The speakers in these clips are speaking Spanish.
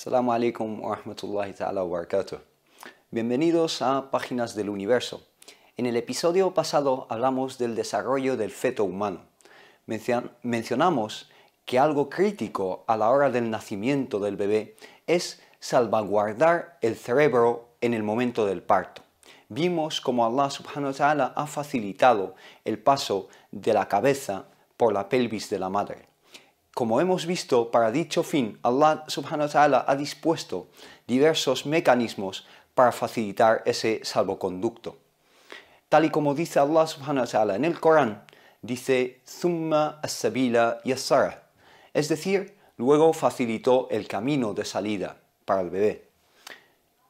Salamu alaikum wa rahmatullahi ta'ala wa barakatuh. Bienvenidos a Páginas del Universo. En el episodio pasado hablamos del desarrollo del feto humano. mencionamos que algo crítico a la hora del nacimiento del bebé es salvaguardar el cerebro en el momento del parto. Vimos como Allah subhanahu wa ta'ala ha facilitado el paso de la cabeza por la pelvis de la madre. Como hemos visto, para dicho fin, Allah subhanahu wa ta'ala ha dispuesto diversos mecanismos para facilitar ese salvoconducto. Tal y como dice Allah subhanahu wa ta'ala en el Corán, dice Thumma as-sabila yassara, es decir, luego facilitó el camino de salida para el bebé.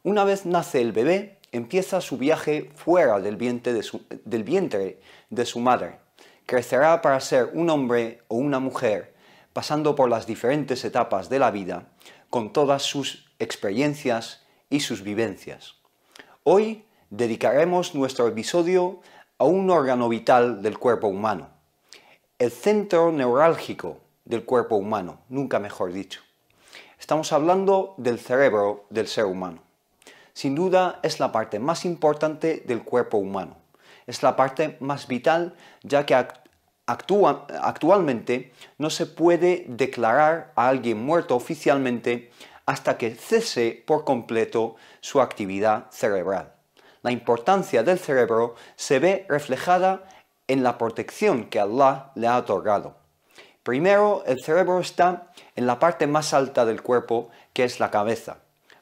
Una vez nace el bebé, empieza su viaje fuera del vientre de su madre. Crecerá para ser un hombre o una mujer pasando por las diferentes etapas de la vida, con todas sus experiencias y sus vivencias. Hoy dedicaremos nuestro episodio a un órgano vital del cuerpo humano, el centro neurálgico del cuerpo humano, nunca mejor dicho. Estamos hablando del cerebro del ser humano. Sin duda es la parte más importante del cuerpo humano. Es la parte más vital ya que actualmente no se puede declarar a alguien muerto oficialmente hasta que cese por completo su actividad cerebral. La importancia del cerebro se ve reflejada en la protección que Allah le ha otorgado. Primero, el cerebro está en la parte más alta del cuerpo, que es la cabeza.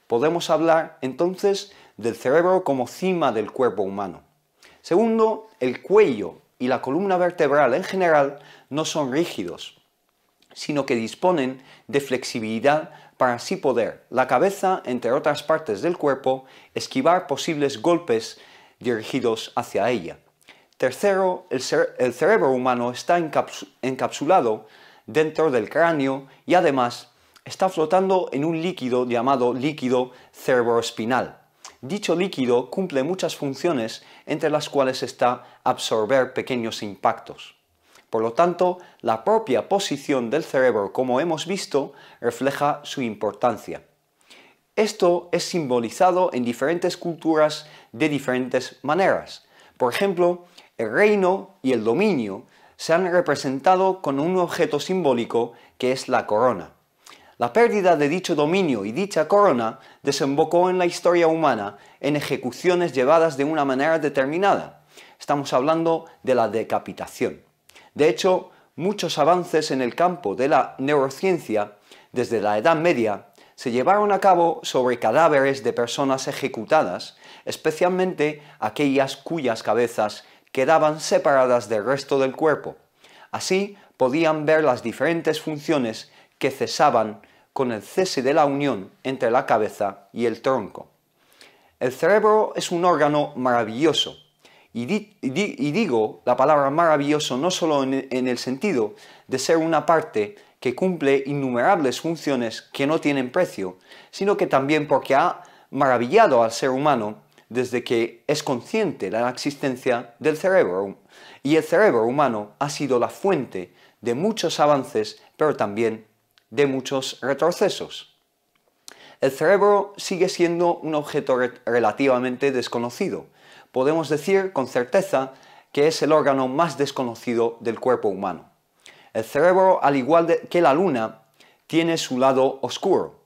Podemos hablar entonces del cerebro como cima del cuerpo humano. Segundo, el cuello y la columna vertebral en general no son rígidos, sino que disponen de flexibilidad para así poder la cabeza, entre otras partes del cuerpo, esquivar posibles golpes dirigidos hacia ella. Tercero, el, cerebro humano está encapsulado dentro del cráneo y además está flotando en un líquido llamado líquido cerebroespinal. Dicho líquido cumple muchas funciones, entre las cuales está absorber pequeños impactos. Por lo tanto, la propia posición del cerebro, como hemos visto, refleja su importancia. Esto es simbolizado en diferentes culturas de diferentes maneras. Por ejemplo, el reino y el dominio se han representado con un objeto simbólico que es la corona. La pérdida de dicho dominio y dicha corona desembocó en la historia humana en ejecuciones llevadas de una manera determinada. Estamos hablando de la decapitación. De hecho, muchos avances en el campo de la neurociencia desde la Edad Media se llevaron a cabo sobre cadáveres de personas ejecutadas, especialmente aquellas cuyas cabezas quedaban separadas del resto del cuerpo. Así podían ver las diferentes funciones que cesaban con el cese de la unión entre la cabeza y el tronco. El cerebro es un órgano maravilloso, y, digo la palabra maravilloso no sólo en, el sentido de ser una parte que cumple innumerables funciones que no tienen precio, sino que también porque ha maravillado al ser humano desde que es consciente de la existencia del cerebro. Y el cerebro humano ha sido la fuente de muchos avances, pero también de muchos retrocesos. El cerebro sigue siendo un objeto relativamente desconocido. Podemos decir con certeza que es el órgano más desconocido del cuerpo humano. El cerebro, al igual que la luna, tiene su lado oscuro.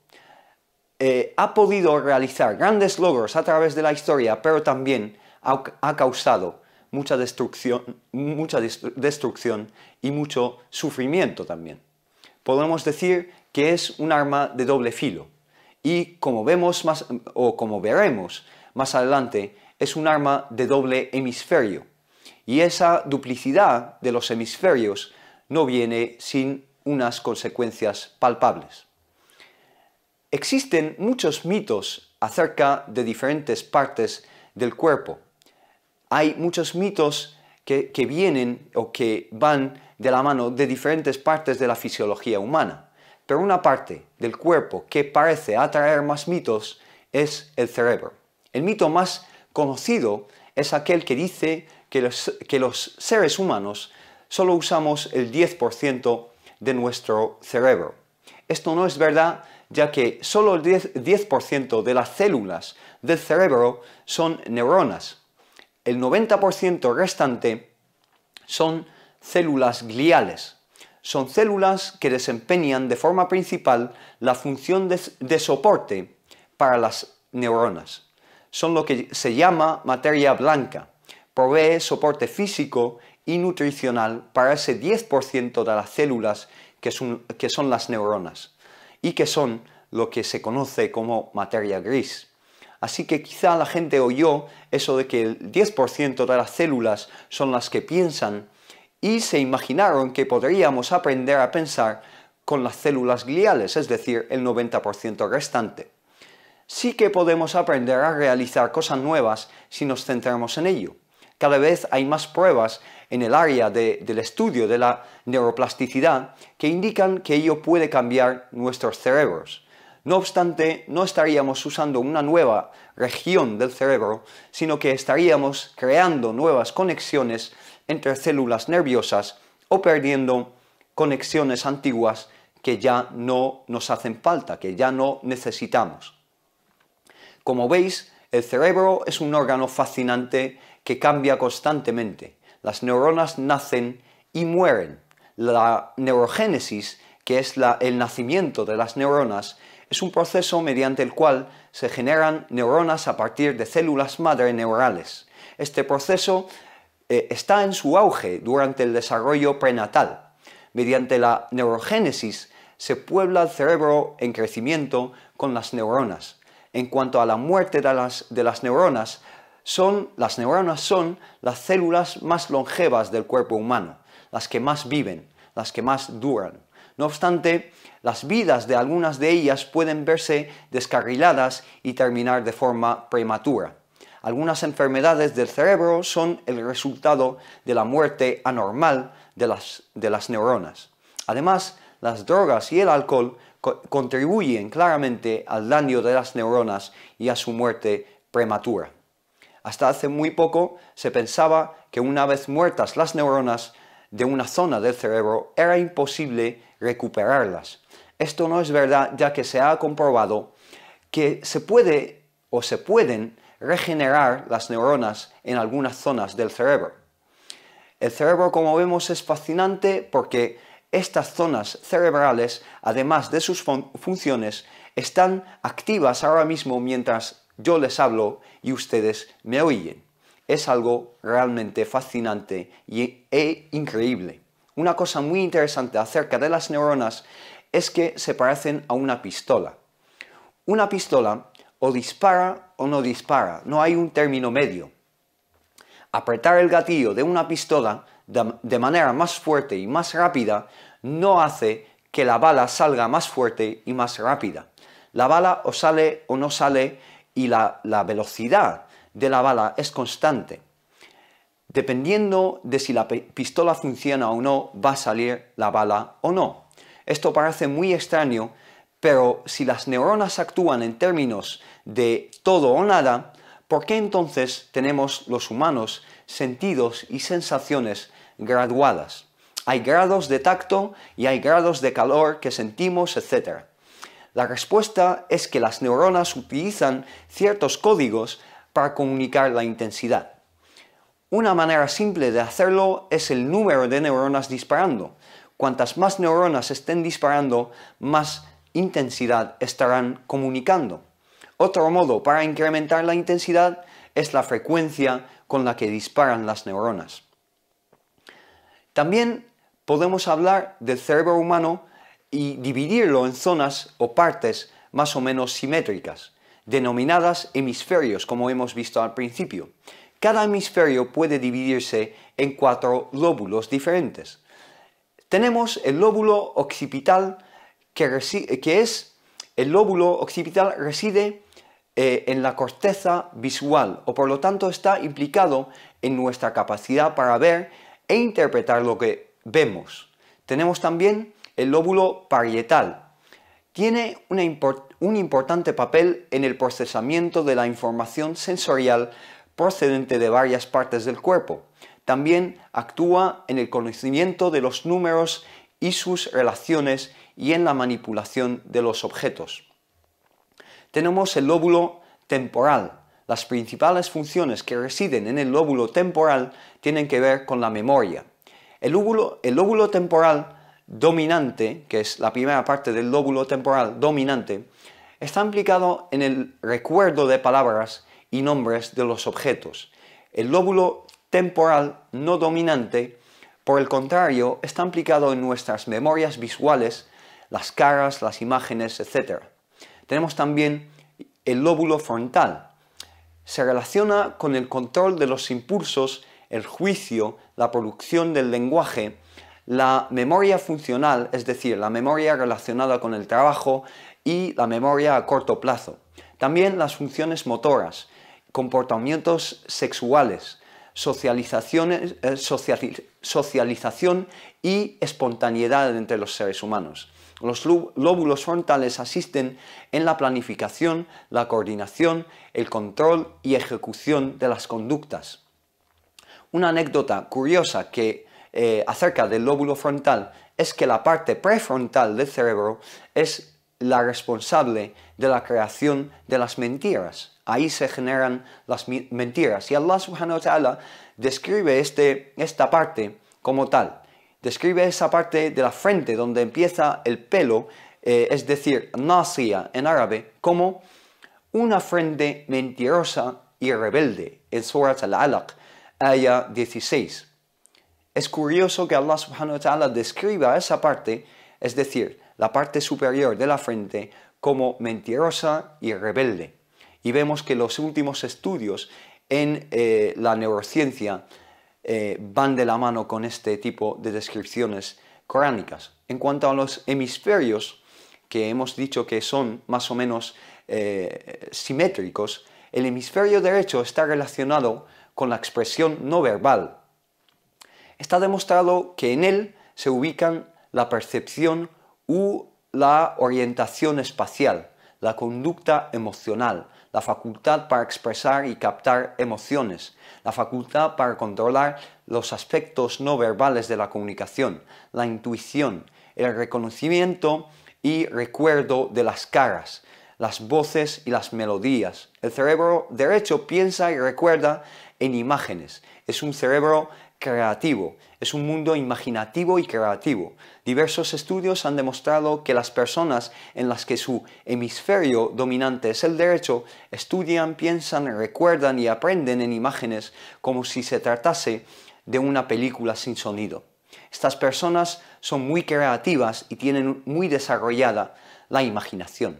Eh, ha podido realizar grandes logros a través de la historia, pero también ha, causado mucha destrucción, mucha destrucción y mucho sufrimiento también podemos decir que es un arma de doble filo. Y como vemos más, o como veremos más adelante, es un arma de doble hemisferio. Y esa duplicidad de los hemisferios no viene sin unas consecuencias palpables. Existen muchos mitos acerca de diferentes partes del cuerpo. Hay muchos mitos que, que vienen o que van de la mano de diferentes partes de la fisiología humana. Pero una parte del cuerpo que parece atraer más mitos es el cerebro. El mito más conocido es aquel que dice que los, que los seres humanos solo usamos el 10% de nuestro cerebro. Esto no es verdad ya que solo el 10%, de las células del cerebro son neuronas. El 90% restante son células gliales. Son células que desempeñan de forma principal la función de, soporte para las neuronas. Son lo que se llama materia blanca. Provee soporte físico y nutricional para ese 10% de las células que son, que son las neuronas y que son lo que se conoce como materia gris. Así que quizá la gente oyó eso de que el 10% de las células son las que piensan y se imaginaron que podríamos aprender a pensar con las células gliales, es decir, el 90% restante. Sí que podemos aprender a realizar cosas nuevas si nos centramos en ello. Cada vez hay más pruebas en el área del estudio de la neuroplasticidad que indican que ello puede cambiar nuestros cerebros. No obstante, no estaríamos usando una nueva región del cerebro, sino que estaríamos creando nuevas conexiones entre células nerviosas o perdiendo conexiones antiguas que ya no nos hacen falta, que ya no necesitamos. Como veis, el cerebro es un órgano fascinante que cambia constantemente. Las neuronas nacen y mueren. La neurogénesis, que es el nacimiento de las neuronas, es un proceso mediante el cual se generan neuronas a partir de células madre neurales. Este proceso eh, está en su auge durante el desarrollo prenatal. Mediante la neurogénesis se puebla el cerebro en crecimiento con las neuronas. En cuanto a la muerte de las, neuronas, son, las neuronas son las células más longevas del cuerpo humano, las que más viven, las que más duran. No obstante, las vidas de algunas de ellas pueden verse descarriladas y terminar de forma prematura algunas enfermedades del cerebro son el resultado de la muerte anormal de las, neuronas. Además, las drogas y el alcohol contribuyen claramente al daño de las neuronas y a su muerte prematura. Hasta hace muy poco se pensaba que una vez muertas las neuronas de una zona del cerebro era imposible recuperarlas. Esto no es verdad ya que se ha comprobado que se puede o se pueden regenerar las neuronas en algunas zonas del cerebro. El cerebro, como vemos, es fascinante porque estas zonas cerebrales, además de sus funciones, están activas ahora mismo mientras yo les hablo y ustedes me oyen. Es algo realmente fascinante y e increíble. Una cosa muy interesante acerca de las neuronas es que se parecen a una pistola. Una pistola o dispara o no dispara, no hay un término medio. Apretar el gatillo de una pistola de, manera más fuerte y más rápida no hace que la bala salga más fuerte y más rápida. La bala o sale o no sale y la, velocidad de la bala es constante. Dependiendo de si la pistola funciona o no, va a salir la bala o no. Esto parece muy extraño pero si las neuronas actúan en términos de todo o nada, ¿por qué entonces tenemos los humanos sentidos y sensaciones graduadas? Hay grados de tacto y hay grados de calor que sentimos, etc. La respuesta es que las neuronas utilizan ciertos códigos para comunicar la intensidad. Una manera simple de hacerlo es el número de neuronas disparando. Cuantas más neuronas estén disparando, más intensidad estarán comunicando. Otro modo para incrementar la intensidad es la frecuencia con la que disparan las neuronas. También podemos hablar del cerebro humano y dividirlo en zonas o partes más o menos simétricas, denominadas hemisferios, como hemos visto al principio. Cada hemisferio puede dividirse en cuatro lóbulos diferentes. Tenemos el lóbulo occipital, que, es el lóbulo occipital reside eh, en la corteza visual o por lo tanto está implicado en nuestra capacidad para ver e interpretar lo que vemos. Tenemos también el lóbulo parietal. Tiene un importante papel en el procesamiento de la información sensorial procedente de varias partes del cuerpo. También actúa en el conocimiento de los números y sus relaciones y en la manipulación de los objetos. Tenemos el lóbulo temporal. Las principales funciones que residen en el lóbulo temporal tienen que ver con la memoria. El lóbulo, el lóbulo temporal dominante, que es la primera parte del lóbulo temporal dominante, está implicado en el recuerdo de palabras y nombres de los objetos. El lóbulo temporal no dominante, por el contrario, está implicado en nuestras memorias visuales las caras, las imágenes, etc. Tenemos también el lóbulo frontal. Se relaciona con el control de los impulsos, el juicio, la producción del lenguaje, la memoria funcional, es decir, la memoria relacionada con el trabajo y la memoria a corto plazo. También las funciones motoras, comportamientos sexuales, eh, socialización y espontaneidad entre los seres humanos. Los lóbulos frontales asisten en la planificación, la coordinación, el control y ejecución de las conductas. Una anécdota curiosa que eh, acerca del lóbulo frontal es que la parte prefrontal del cerebro es la responsable de la creación de las mentiras. Ahí se generan las mentiras. Y Allah subhanahu wa ta'ala describe este, esta parte como tal describe esa parte de la frente donde empieza el pelo, eh, es decir, nasia en árabe, como una frente mentirosa y rebelde, en Surat al-Alaq, ayah 16. Es curioso que Allah subhanahu wa ta'ala describa esa parte, es decir, la parte superior de la frente, como mentirosa y rebelde. Y vemos que los últimos estudios en eh, la neurociencia eh, van de la mano con este tipo de descripciones coránicas. En cuanto a los hemisferios, que hemos dicho que son más o menos eh, simétricos, el hemisferio derecho está relacionado con la expresión no verbal. Está demostrado que en él se ubican la percepción u la orientación espacial, la conducta emocional, la facultad para expresar y captar emociones, la facultad para controlar los aspectos no verbales de la comunicación, la intuición, el reconocimiento y recuerdo de las caras, las voces y las melodías. El cerebro derecho piensa y recuerda en imágenes. Es un cerebro creativo, es un mundo imaginativo y creativo. Diversos estudios han demostrado que las personas en las que su hemisferio dominante es el derecho estudian, piensan, recuerdan y aprenden en imágenes como si se tratase de una película sin sonido. Estas personas son muy creativas y tienen muy desarrollada la imaginación.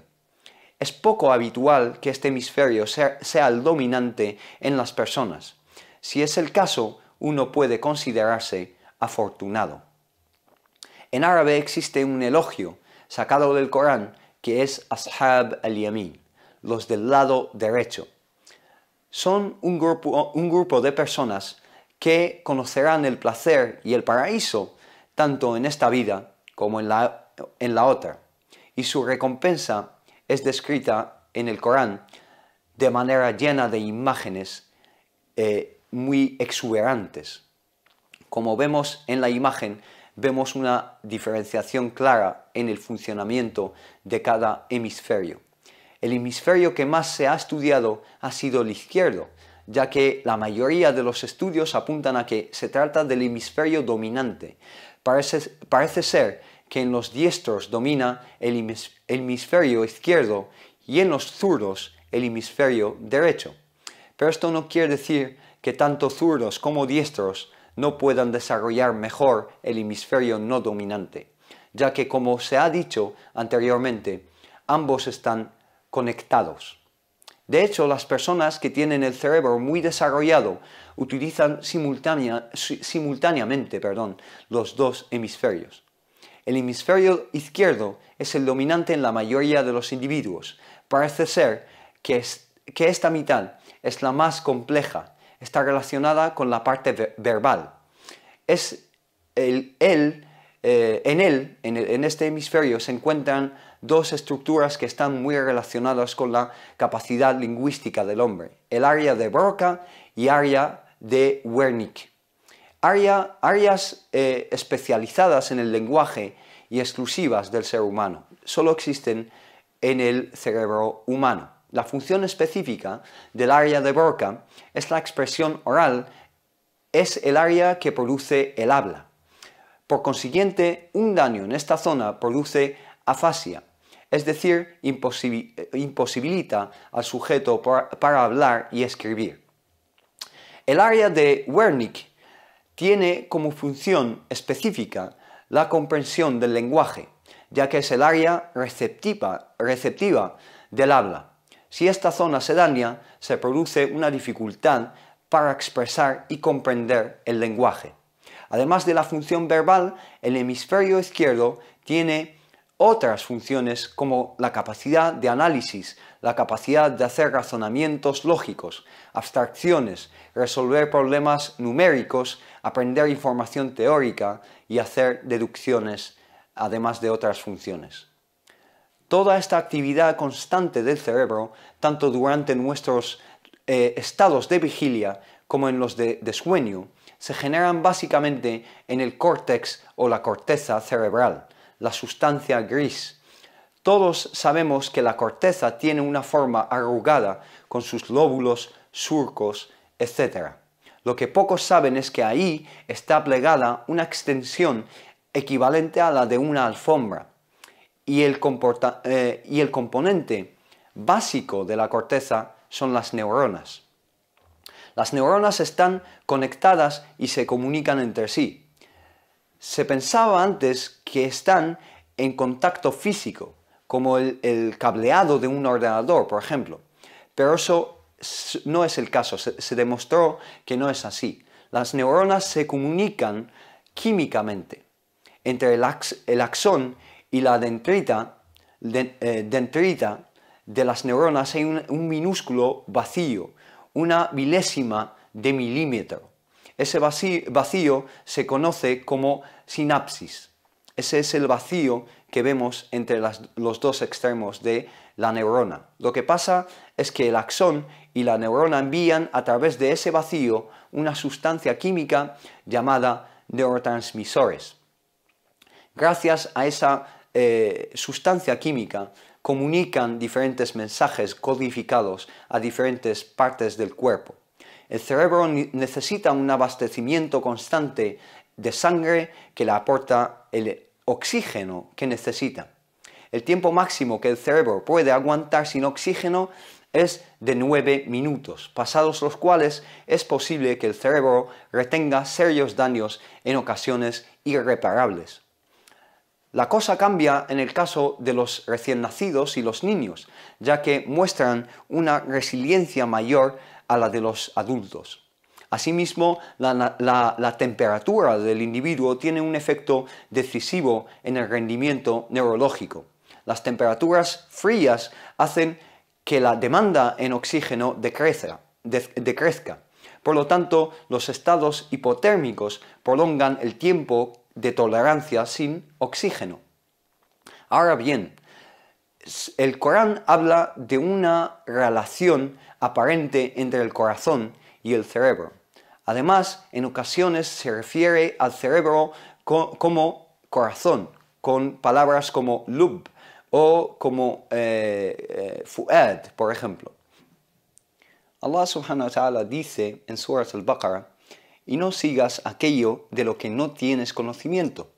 Es poco habitual que este hemisferio sea, sea el dominante en las personas. Si es el caso, uno puede considerarse afortunado. En árabe existe un elogio sacado del Corán que es Ashab al-Yamin, los del lado derecho. Son un grupo, de personas que conocerán el placer y el paraíso tanto en esta vida como en la, en la otra. Y su recompensa es descrita en el Corán de manera llena de imágenes eh, muy exuberantes. Como vemos en la imagen, vemos una diferenciación clara en el funcionamiento de cada hemisferio. El hemisferio que más se ha estudiado ha sido el izquierdo, ya que la mayoría de los estudios apuntan a que se trata del hemisferio dominante. Parece, ser que en los diestros domina el hemisferio izquierdo y en los zurdos el hemisferio derecho. Pero esto no quiere decir que tanto zurdos como diestros no puedan desarrollar mejor el hemisferio no dominante, ya que como se ha dicho anteriormente, ambos están conectados. De hecho, las personas que tienen el cerebro muy desarrollado utilizan simultáneamente perdón, los dos hemisferios. El hemisferio izquierdo es el dominante en la mayoría de los individuos. Parece ser que esta mitad es la más compleja está relacionada con la parte verbal. Es el, eh, en él, en, este hemisferio, se encuentran dos estructuras que están muy relacionadas con la capacidad lingüística del hombre, el área de Broca y área de Wernicke. áreas eh, especializadas en el lenguaje y exclusivas del ser humano. Solo existen en el cerebro humano. La función específica del área de Broca es la expresión oral, es el área que produce el habla. Por consiguiente, un daño en esta zona produce afasia, es decir, imposibilita al sujeto para hablar y escribir. El área de Wernicke tiene como función específica la comprensión del lenguaje, ya que es el área receptiva del habla. Si esta zona se daña, se produce una dificultad para expresar y comprender el lenguaje. Además de la función verbal, el hemisferio izquierdo tiene otras funciones como la capacidad de análisis, la capacidad de hacer razonamientos lógicos, abstracciones, resolver problemas numéricos, aprender información teórica y hacer deducciones, además de otras funciones toda esta actividad constante del cerebro, tanto durante nuestros eh, estados de vigilia como en los de, de sueño, se generan básicamente en el córtex o la corteza cerebral, la sustancia gris. Todos sabemos que la corteza tiene una forma arrugada con sus lóbulos, surcos, etc. Lo que pocos saben es que ahí está plegada una extensión equivalente a la de una alfombra, eh, y el, componente básico de la corteza son las neuronas. Las neuronas están conectadas y se comunican entre sí. Se pensaba antes que están en contacto físico, como el, cableado de un ordenador, por ejemplo. Pero eso no es el caso, se, demostró que no es así. Las neuronas se comunican químicamente entre el, el axón y la dendrita, de, eh, de las neuronas hay un, minúsculo vacío, una milésima de milímetro. Ese vacío, vacío se conoce como sinapsis. Ese es el vacío que vemos entre los dos extremos de la neurona. Lo que pasa es que el axón y la neurona envían a través de ese vacío una sustancia química llamada neurotransmisores. Gracias a esa eh, sustancia química comunican diferentes mensajes codificados a diferentes partes del cuerpo. El cerebro necesita un abastecimiento constante de sangre que le aporta el oxígeno que necesita. El tiempo máximo que el cerebro puede aguantar sin oxígeno es de nueve minutos, pasados los cuales es posible que el cerebro retenga serios daños en ocasiones irreparables. La cosa cambia en el caso de los recién nacidos y los niños, ya que muestran una resiliencia mayor a la de los adultos. Asimismo, la, temperatura del individuo tiene un efecto decisivo en el rendimiento neurológico. Las temperaturas frías hacen que la demanda en oxígeno decrezca. Por lo tanto, los estados hipotérmicos prolongan el tiempo de tolerancia sin oxígeno. Ahora bien, el Corán habla de una relación aparente entre el corazón y el cerebro. Además, en ocasiones se refiere al cerebro como corazón, con palabras como lub o como eh, eh, fuad, por ejemplo. Allah subhanahu wa ta'ala dice en Surat al-Baqarah y no sigas aquello de lo que no tienes conocimiento.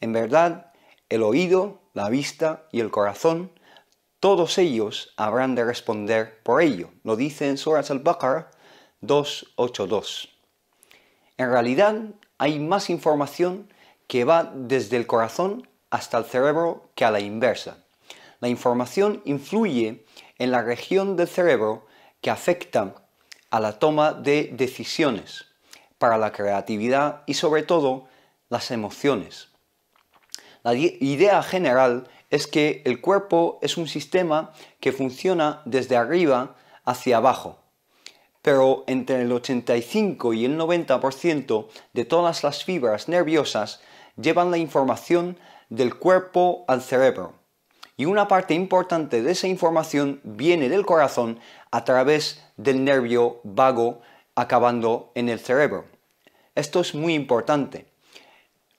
En verdad, el oído, la vista y el corazón, todos ellos habrán de responder por ello. Lo dice en Surah al-Baqarah 2.8.2. En realidad, hay más información que va desde el corazón hasta el cerebro que a la inversa. La información influye en la región del cerebro que afecta a la toma de decisiones para la creatividad y sobre todo las emociones. La idea general es que el cuerpo es un sistema que funciona desde arriba hacia abajo, pero entre el 85 y el 90% de todas las fibras nerviosas llevan la información del cuerpo al cerebro. Y una parte importante de esa información viene del corazón a través del nervio vago acabando en el cerebro. Esto es muy importante.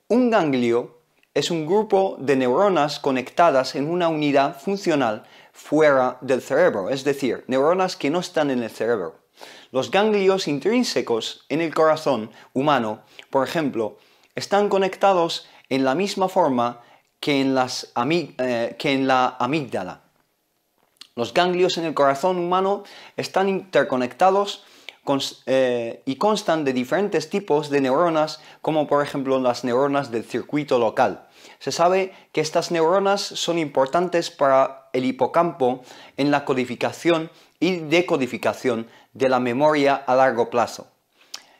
Un ganglio es un grupo de neuronas conectadas en una unidad funcional fuera del cerebro, es decir, neuronas que no están en el cerebro. Los ganglios intrínsecos en el corazón humano, por ejemplo, están conectados en la misma forma que en, eh, la amígdala. Los ganglios en el corazón humano están interconectados eh, y constan de diferentes tipos de neuronas, como por ejemplo las neuronas del circuito local. Se sabe que estas neuronas son importantes para el hipocampo en la codificación y decodificación de la memoria a largo plazo.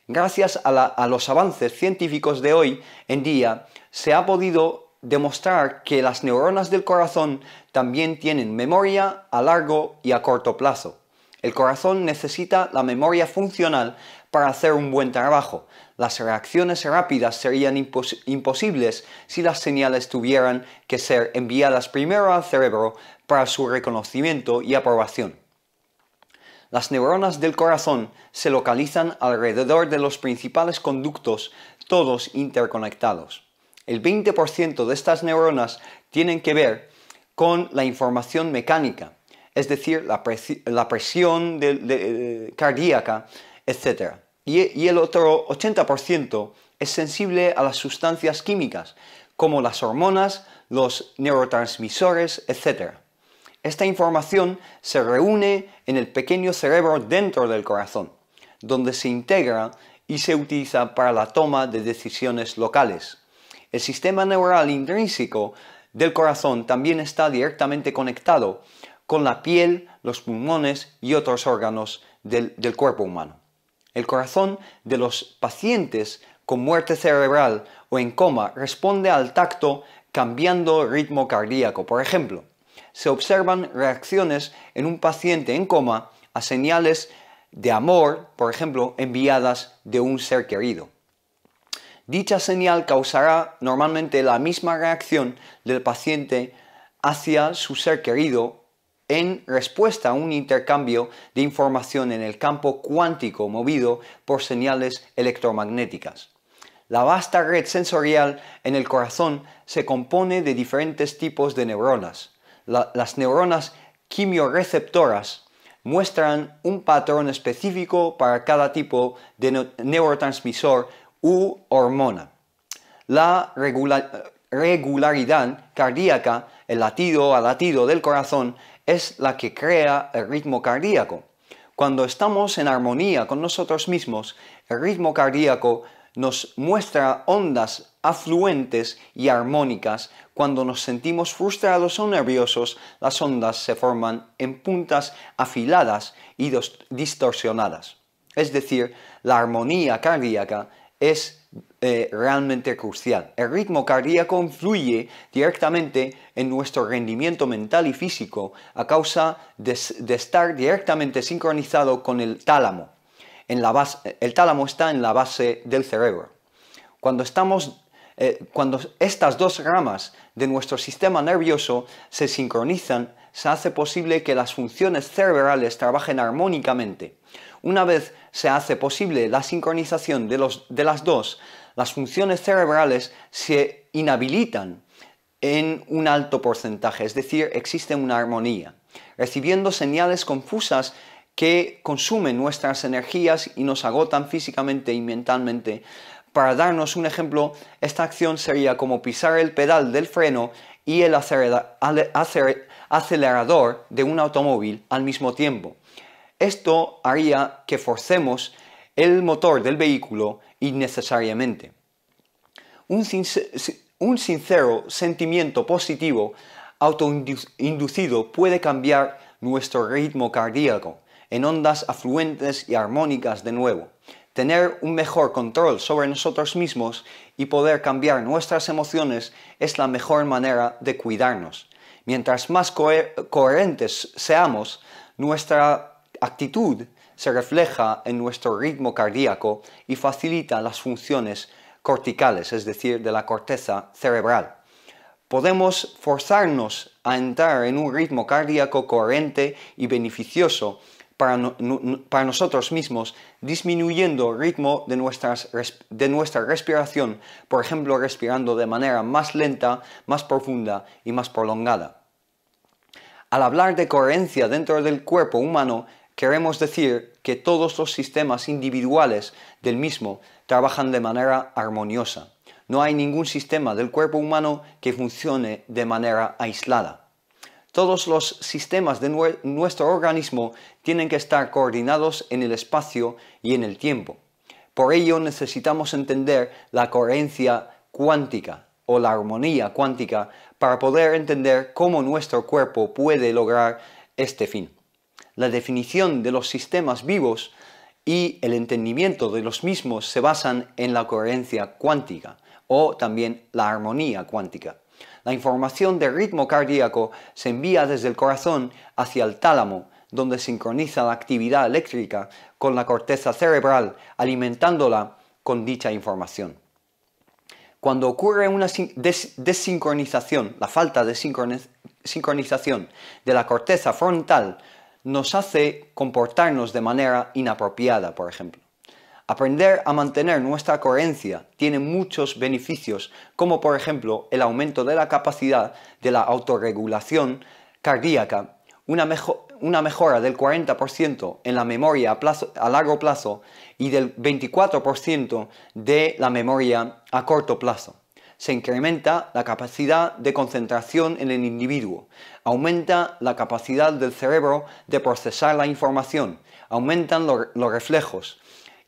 Gracias a los avances científicos de hoy en día, se ha podido demostrar que las neuronas del corazón también tienen memoria a largo y a corto plazo. El corazón necesita la memoria funcional para hacer un buen trabajo. Las reacciones rápidas serían imposibles si las señales tuvieran que ser enviadas primero al cerebro para su reconocimiento y aprobación. Las neuronas del corazón se localizan alrededor de los principales conductos, todos interconectados. El 20% de estas neuronas tienen que ver con la información mecánica, es decir, la, presión eh, cardíaca, etc. Y, y el otro 80% es sensible a las sustancias químicas, como las hormonas, los neurotransmisores, etc. Esta información se reúne en el pequeño cerebro dentro del corazón, donde se integra y se utiliza para la toma de decisiones locales. El sistema neural intrínseco del corazón también está directamente conectado con la piel, los pulmones y otros órganos del, cuerpo humano. El corazón de los pacientes con muerte cerebral o en coma responde al tacto cambiando ritmo cardíaco. Por ejemplo, se observan reacciones en un paciente en coma a señales de amor, por ejemplo, enviadas de un ser querido. Dicha señal causará normalmente la misma reacción del paciente hacia su ser querido en respuesta a un intercambio de información en el campo cuántico movido por señales electromagnéticas. La vasta red sensorial en el corazón se compone de diferentes tipos de neuronas. las neuronas quimioreceptoras muestran un patrón específico para cada tipo de neurotransmisor u hormona. La regularidad cardíaca, el latido a latido del corazón, es la que crea el ritmo cardíaco. Cuando estamos en armonía con nosotros mismos, el ritmo cardíaco nos muestra ondas afluentes y armónicas. Cuando nos sentimos frustrados o nerviosos, las ondas se forman en puntas afiladas y distorsionadas. Es decir, la armonía cardíaca es eh, realmente crucial. El ritmo cardíaco influye directamente en nuestro rendimiento mental y físico a causa de, estar directamente sincronizado con el tálamo. En la el tálamo está en la base del cerebro. Cuando estamos eh, cuando estas dos ramas de nuestro sistema nervioso se sincronizan, se hace posible que las funciones cerebrales trabajen armónicamente. Una vez se hace posible la sincronización de, los, de las dos, las funciones cerebrales se inhabilitan en un alto porcentaje, es decir, existe una armonía, recibiendo señales confusas que consumen nuestras energías y nos agotan físicamente y mentalmente. Para darnos un ejemplo, esta acción sería como pisar el pedal del freno y el acelerador acelerador de un automóvil al mismo tiempo. Esto haría que forcemos el motor del vehículo innecesariamente. Un, sincero sentimiento positivo autoinducido puede cambiar nuestro ritmo cardíaco en ondas afluentes y armónicas de nuevo, tener un mejor control sobre nosotros mismos y poder cambiar nuestras emociones es la mejor manera de cuidarnos. Mientras más coherentes seamos, nuestra actitud se refleja en nuestro ritmo cardíaco y facilita las funciones corticales, es decir, de la corteza cerebral. Podemos forzarnos a entrar en un ritmo cardíaco coherente y beneficioso para, nosotros mismos, disminuyendo el ritmo de, nuestras, de nuestra respiración, por ejemplo, respirando de manera más lenta, más profunda y más prolongada. Al hablar de coherencia dentro del cuerpo humano, queremos decir que todos los sistemas individuales del mismo trabajan de manera armoniosa. No hay ningún sistema del cuerpo humano que funcione de manera aislada. Todos los sistemas de nuestro organismo tienen que estar coordinados en el espacio y en el tiempo. Por ello necesitamos entender la coherencia cuántica o la armonía cuántica para poder entender cómo nuestro cuerpo puede lograr este fin. La definición de los sistemas vivos y el entendimiento de los mismos se basan en la coherencia cuántica o también la armonía cuántica. La información de ritmo cardíaco se envía desde el corazón hacia el tálamo, donde sincroniza la actividad eléctrica con la corteza cerebral, alimentándola con dicha información. Cuando ocurre una desincronización, la falta de sincronización de la corteza frontal, nos hace comportarnos de manera inapropiada, por ejemplo. Aprender a mantener nuestra coherencia tiene muchos beneficios, como por ejemplo el aumento de la capacidad de la autorregulación cardíaca, una, mejora del 40% en la memoria a, largo plazo y del 24% de la memoria a corto plazo. Se incrementa la capacidad de concentración en el individuo, aumenta la capacidad del cerebro de procesar la información, aumentan los reflejos,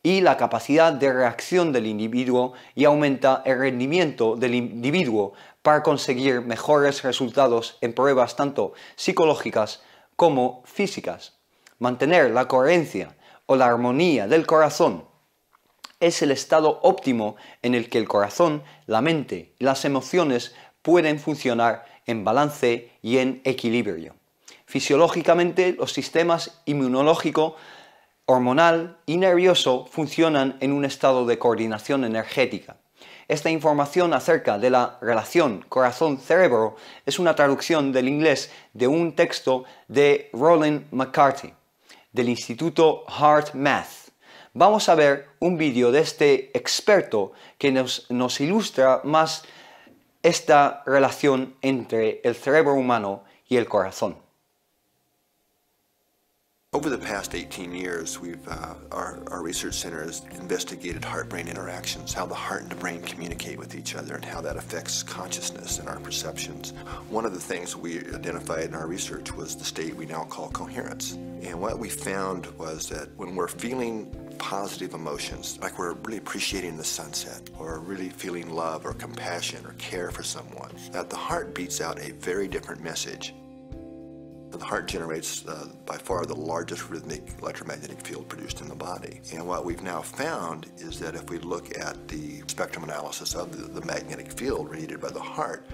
y la capacidad de reacción del individuo y aumenta el rendimiento del individuo para conseguir mejores resultados en pruebas tanto psicológicas como físicas. Mantener la coherencia o la armonía del corazón es el estado óptimo en el que el corazón, la mente y las emociones pueden funcionar en balance y en equilibrio. Fisiológicamente, los sistemas inmunológicos hormonal y nervioso funcionan en un estado de coordinación energética. Esta información acerca de la relación corazón-cerebro es una traducción del inglés de un texto de Roland McCarthy del Instituto Heart Math. Vamos a ver un vídeo de este experto que nos, nos ilustra más esta relación entre el cerebro humano y el corazón. Over the past 18 years, we've, uh, our, our research center has investigated heart-brain interactions, how the heart and the brain communicate with each other and how that affects consciousness and our perceptions. One of the things we identified in our research was the state we now call coherence. And what we found was that when we're feeling positive emotions, like we're really appreciating the sunset or really feeling love or compassion or care for someone, that the heart beats out a very different message the heart generates uh, by far the largest rhythmic electromagnetic field produced in the body. And what we've now found is that if we look at the spectrum analysis of the, the magnetic field radiated by the heart,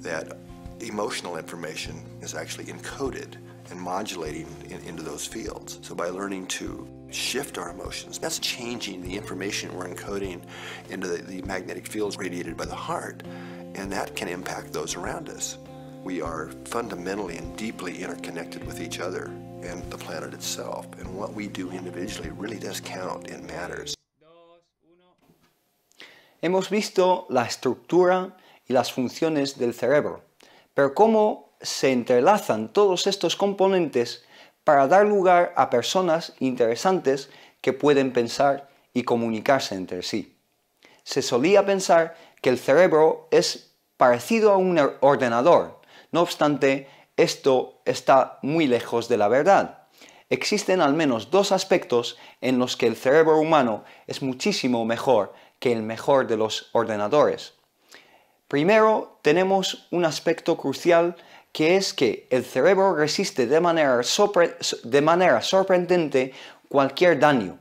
that emotional information is actually encoded and modulating in, into those fields. So by learning to shift our emotions, that's changing the information we're encoding into the, the magnetic fields radiated by the heart, and that can impact those around us. We are fundamentally and deeply interconnected with each other and the planet itself, and what we do individually really does count, matters. Hemos visto la estructura y las funciones del cerebro, pero cómo se entrelazan todos estos componentes para dar lugar a personas interesantes que pueden pensar y comunicarse entre sí. Se solía pensar que el cerebro es parecido a un ordenador no obstante, esto está muy lejos de la verdad. Existen al menos dos aspectos en los que el cerebro humano es muchísimo mejor que el mejor de los ordenadores. Primero, tenemos un aspecto crucial que es que el cerebro resiste de manera, sorprendente cualquier daño,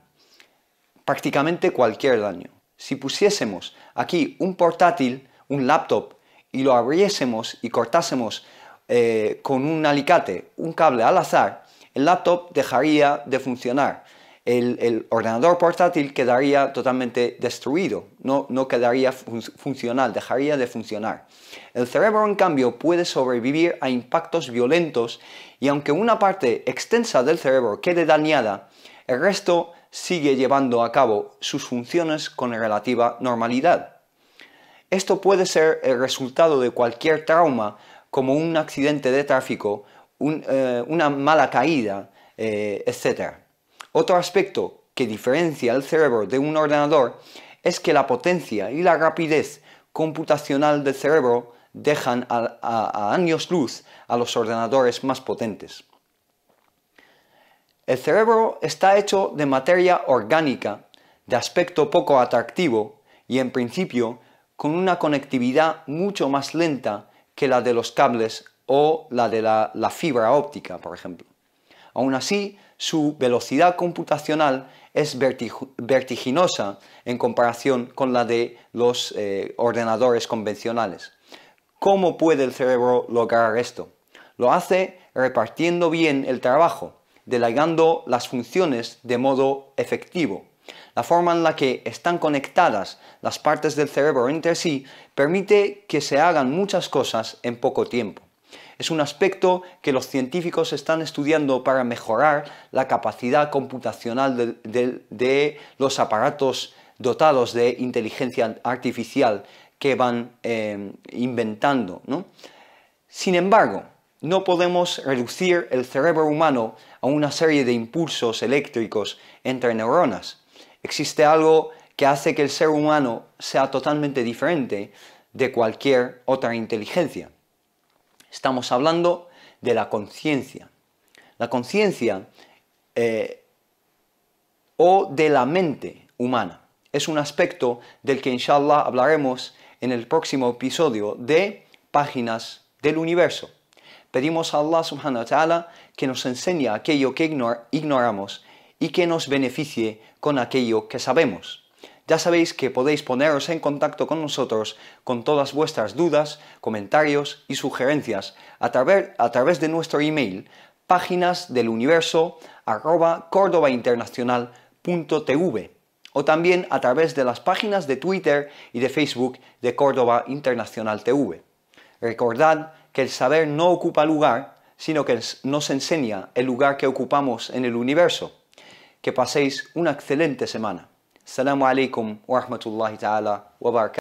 prácticamente cualquier daño. Si pusiésemos aquí un portátil, un laptop, y lo abriésemos y cortásemos eh, con un alicate un cable al azar, el laptop dejaría de funcionar. El, ordenador portátil quedaría totalmente destruido, no, no quedaría funcional, dejaría de funcionar. El cerebro, en cambio, puede sobrevivir a impactos violentos y aunque una parte extensa del cerebro quede dañada, el resto sigue llevando a cabo sus funciones con relativa normalidad. Esto puede ser el resultado de cualquier trauma, como un accidente de tráfico, eh, una mala caída, eh, etc. Otro aspecto que diferencia el cerebro de un ordenador es que la potencia y la rapidez computacional del cerebro dejan a años luz a los ordenadores más potentes. El cerebro está hecho de materia orgánica, de aspecto poco atractivo y en principio con una conectividad mucho más lenta que la de los cables o la de la, fibra óptica, por ejemplo. Aún así, su velocidad computacional es vertiginosa en comparación con la de los eh, ordenadores convencionales. ¿Cómo puede el cerebro lograr esto? Lo hace repartiendo bien el trabajo, delegando las funciones de modo efectivo. La forma en la que están conectadas las partes del cerebro entre sí permite que se hagan muchas cosas en poco tiempo. Es un aspecto que los científicos están estudiando para mejorar la capacidad computacional de, los aparatos dotados de inteligencia artificial que van eh, inventando. Sin embargo, no podemos reducir el cerebro humano a una serie de impulsos eléctricos entre neuronas, existe algo que hace que el ser humano sea totalmente diferente de cualquier otra inteligencia. Estamos hablando de la conciencia. La conciencia eh, o de la mente humana es un aspecto del que inshallah hablaremos en el próximo episodio de Páginas del Universo. Pedimos a Allah subhanahu wa ta'ala que nos enseñe aquello que ignoramos y que nos beneficie con aquello que sabemos. Ya sabéis que podéis poneros en contacto con nosotros con todas vuestras dudas, comentarios y sugerencias a, través, a través de nuestro email páginas del universo arroba o también a través de las páginas de Twitter y de Facebook de Córdoba Internacional TV. Recordad que el saber no ocupa lugar, sino que nos enseña el lugar que ocupamos en el universo. Que paséis una excelente semana. Salamu alaikum wa rahmatullahi ta'ala wa barakatuh.